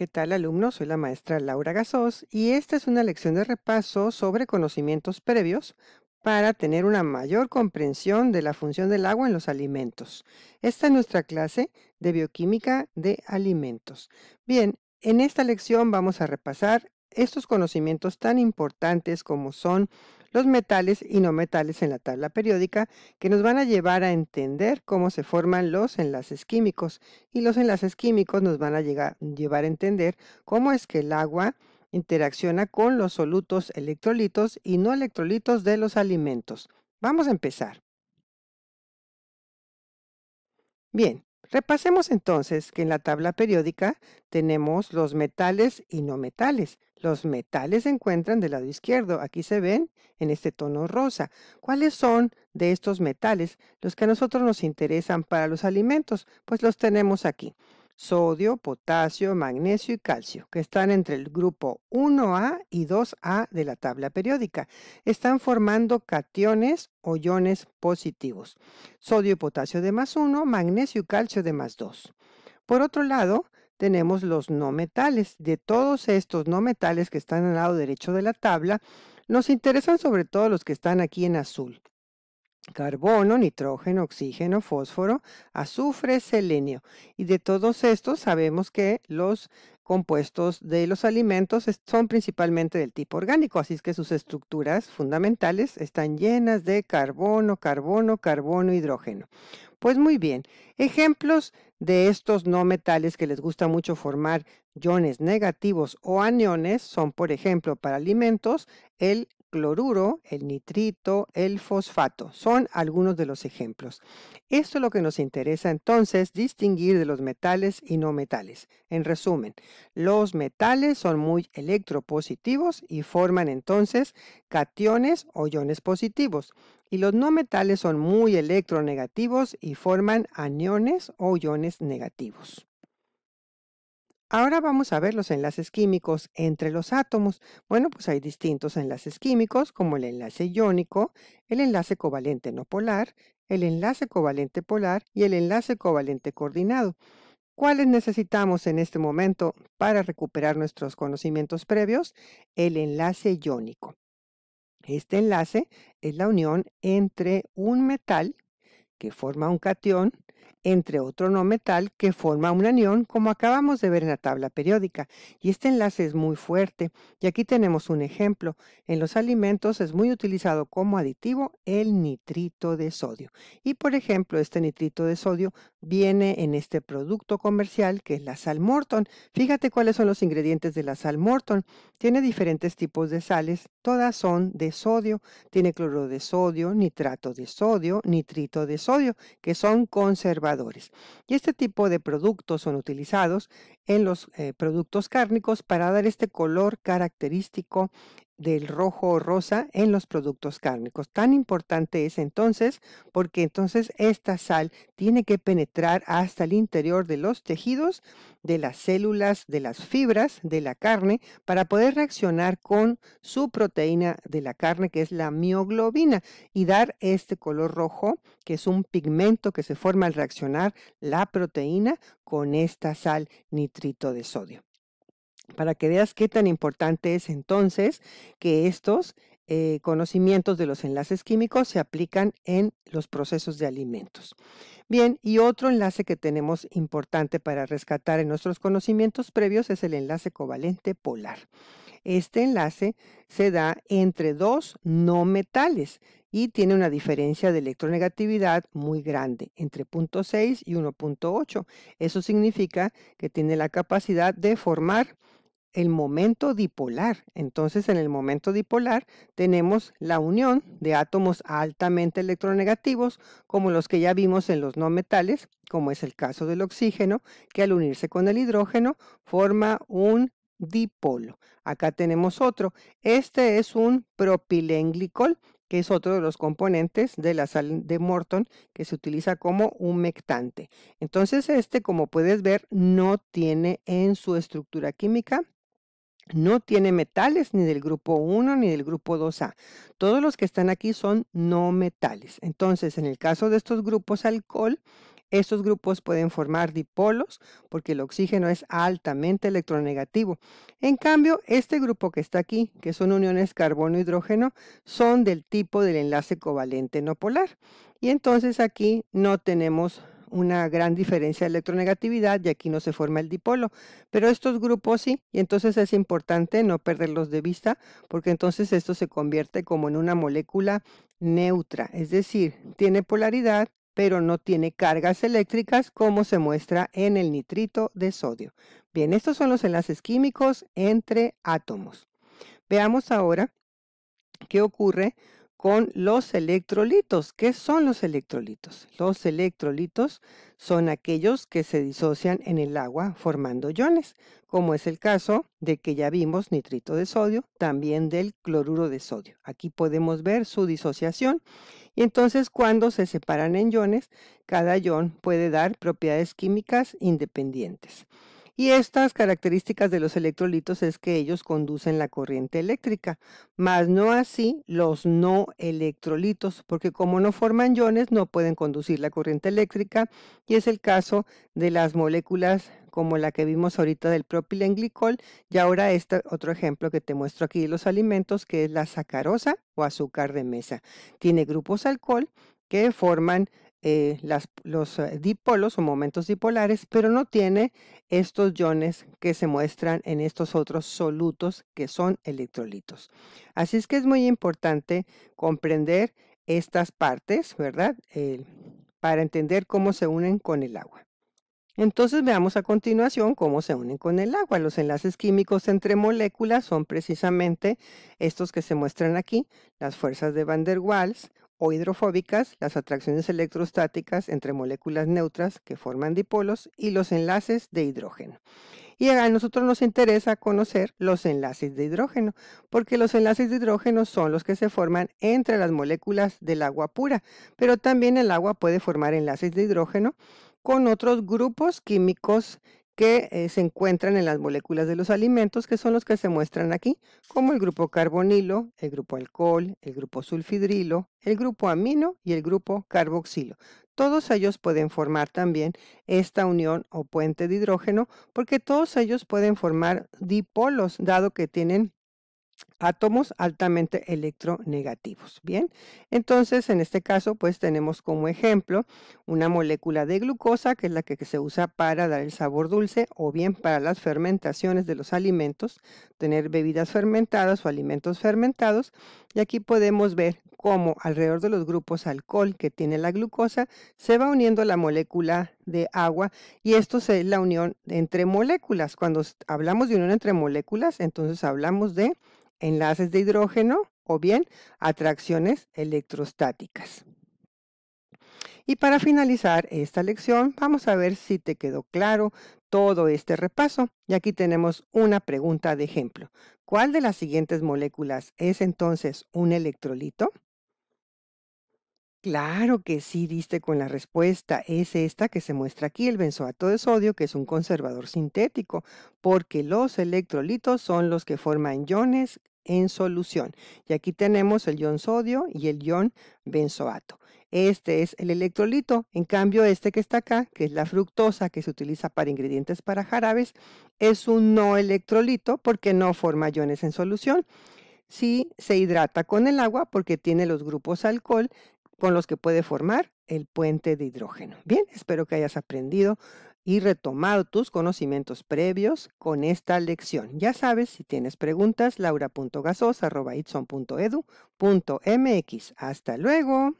¿Qué tal alumnos? Soy la maestra Laura Gasós y esta es una lección de repaso sobre conocimientos previos para tener una mayor comprensión de la función del agua en los alimentos. Esta es nuestra clase de bioquímica de alimentos. Bien, en esta lección vamos a repasar estos conocimientos tan importantes como son los metales y no metales en la tabla periódica que nos van a llevar a entender cómo se forman los enlaces químicos y los enlaces químicos nos van a llevar a entender cómo es que el agua interacciona con los solutos electrolitos y no electrolitos de los alimentos. Vamos a empezar. Bien, repasemos entonces que en la tabla periódica tenemos los metales y no metales. Los metales se encuentran del lado izquierdo. Aquí se ven en este tono rosa. ¿Cuáles son de estos metales los que a nosotros nos interesan para los alimentos? Pues los tenemos aquí. Sodio, potasio, magnesio y calcio, que están entre el grupo 1A y 2A de la tabla periódica. Están formando cationes o iones positivos. Sodio y potasio de más 1, magnesio y calcio de más 2. Por otro lado, tenemos los no metales. De todos estos no metales que están al lado derecho de la tabla, nos interesan sobre todo los que están aquí en azul. Carbono, nitrógeno, oxígeno, fósforo, azufre, selenio. Y de todos estos sabemos que los compuestos de los alimentos son principalmente del tipo orgánico, así es que sus estructuras fundamentales están llenas de carbono, carbono, carbono, hidrógeno. Pues muy bien, ejemplos de estos no metales que les gusta mucho formar iones negativos o aniones son, por ejemplo, para alimentos, el cloruro, el nitrito, el fosfato. Son algunos de los ejemplos. Esto es lo que nos interesa entonces distinguir de los metales y no metales. En resumen, los metales son muy electropositivos y forman entonces cationes o iones positivos y los no metales son muy electronegativos y forman aniones o iones negativos. Ahora vamos a ver los enlaces químicos entre los átomos. Bueno, pues hay distintos enlaces químicos como el enlace iónico, el enlace covalente no polar, el enlace covalente polar y el enlace covalente coordinado. ¿Cuáles necesitamos en este momento para recuperar nuestros conocimientos previos? El enlace iónico. Este enlace es la unión entre un metal que forma un catión entre otro no metal que forma un anión, como acabamos de ver en la tabla periódica. Y este enlace es muy fuerte, y aquí tenemos un ejemplo. En los alimentos es muy utilizado como aditivo el nitrito de sodio. Y por ejemplo, este nitrito de sodio viene en este producto comercial que es la sal Morton. Fíjate cuáles son los ingredientes de la sal Morton. Tiene diferentes tipos de sales, todas son de sodio. Tiene cloro de sodio, nitrato de sodio, nitrito de sodio, que son conservadores y este tipo de productos son utilizados en los eh, productos cárnicos para dar este color característico del rojo o rosa en los productos cárnicos. Tan importante es entonces porque entonces esta sal tiene que penetrar hasta el interior de los tejidos, de las células, de las fibras de la carne para poder reaccionar con su proteína de la carne que es la mioglobina y dar este color rojo que es un pigmento que se forma al reaccionar la proteína con esta sal nitrito de sodio para que veas qué tan importante es entonces que estos eh, conocimientos de los enlaces químicos se aplican en los procesos de alimentos. Bien, y otro enlace que tenemos importante para rescatar en nuestros conocimientos previos es el enlace covalente polar. Este enlace se da entre dos no metales y tiene una diferencia de electronegatividad muy grande, entre 0.6 y 1.8. Eso significa que tiene la capacidad de formar el momento dipolar. Entonces, en el momento dipolar tenemos la unión de átomos altamente electronegativos, como los que ya vimos en los no metales, como es el caso del oxígeno, que al unirse con el hidrógeno forma un dipolo. Acá tenemos otro. Este es un propilenglicol, que es otro de los componentes de la sal de Morton que se utiliza como humectante. Entonces este, como puedes ver, no tiene en su estructura química no tiene metales ni del grupo 1 ni del grupo 2A. Todos los que están aquí son no metales. Entonces, en el caso de estos grupos alcohol, estos grupos pueden formar dipolos porque el oxígeno es altamente electronegativo. En cambio, este grupo que está aquí, que son uniones carbono-hidrógeno, e son del tipo del enlace covalente no polar. Y entonces aquí no tenemos una gran diferencia de electronegatividad y aquí no se forma el dipolo, pero estos grupos sí, y entonces es importante no perderlos de vista porque entonces esto se convierte como en una molécula neutra, es decir, tiene polaridad pero no tiene cargas eléctricas como se muestra en el nitrito de sodio. Bien, estos son los enlaces químicos entre átomos. Veamos ahora qué ocurre con los electrolitos. ¿Qué son los electrolitos? Los electrolitos son aquellos que se disocian en el agua formando iones, como es el caso de que ya vimos nitrito de sodio, también del cloruro de sodio. Aquí podemos ver su disociación y entonces cuando se separan en iones, cada ion puede dar propiedades químicas independientes. Y estas características de los electrolitos es que ellos conducen la corriente eléctrica, más no así los no electrolitos, porque como no forman iones no pueden conducir la corriente eléctrica y es el caso de las moléculas como la que vimos ahorita del propilenglicol y ahora este otro ejemplo que te muestro aquí de los alimentos que es la sacarosa o azúcar de mesa. Tiene grupos alcohol que forman eh, los eh, dipolos o momentos dipolares, pero no tiene estos iones que se muestran en estos otros solutos que son electrolitos. Así es que es muy importante comprender estas partes, ¿verdad? para entender cómo se unen con el agua. Entonces veamos a continuación cómo se unen con el agua. Los enlaces químicos entre moléculas son precisamente estos que se muestran aquí, las fuerzas de Van der Waals, o hidrofóbicas, las atracciones electrostáticas entre moléculas neutras que forman dipolos y los enlaces de hidrógeno. Y a nosotros nos interesa conocer los enlaces de hidrógeno, porque los enlaces de hidrógeno son los que se forman entre las moléculas del agua pura, pero también el agua puede formar enlaces de hidrógeno con otros grupos químicos que eh, se encuentran en las moléculas de los alimentos, que son los que se muestran aquí, como el grupo carbonilo, el grupo alcohol, el grupo sulfidrilo, el grupo amino y el grupo carboxilo. Todos ellos pueden formar también esta unión o puente de hidrógeno, porque todos ellos pueden formar dipolos, dado que tienen átomos altamente electronegativos. Bien, entonces en este caso pues tenemos como ejemplo una molécula de glucosa que es la que, se usa para dar el sabor dulce o bien para las fermentaciones de los alimentos, tener bebidas fermentadas o alimentos fermentados y aquí podemos ver cómo alrededor de los grupos alcohol que tiene la glucosa se va uniendo la molécula de agua y esto es la unión entre moléculas. Cuando hablamos de unión entre moléculas, entonces hablamos de enlaces de hidrógeno o bien atracciones electrostáticas. Y para finalizar esta lección, vamos a ver si te quedó claro todo este repaso. Y aquí tenemos una pregunta de ejemplo. ¿Cuál de las siguientes moléculas es entonces un electrolito? Claro que sí diste con la respuesta. Es esta que se muestra aquí, el benzoato de sodio, que es un conservador sintético, porque los electrolitos son los que forman iones en solución. Y aquí tenemos el ion sodio y el ion benzoato. Este es el electrolito. En cambio, este que está acá, que es la fructosa que se utiliza para ingredientes para jarabes, es un no electrolito porque no forma iones en solución. Sí se hidrata con el agua porque tiene los grupos alcohol con los que puede formar el puente de hidrógeno. Bien, espero que hayas aprendido y retomar tus conocimientos previos con esta lección. Ya sabes, si tienes preguntas, laura.gasos.itson.edu.mx. Hasta luego.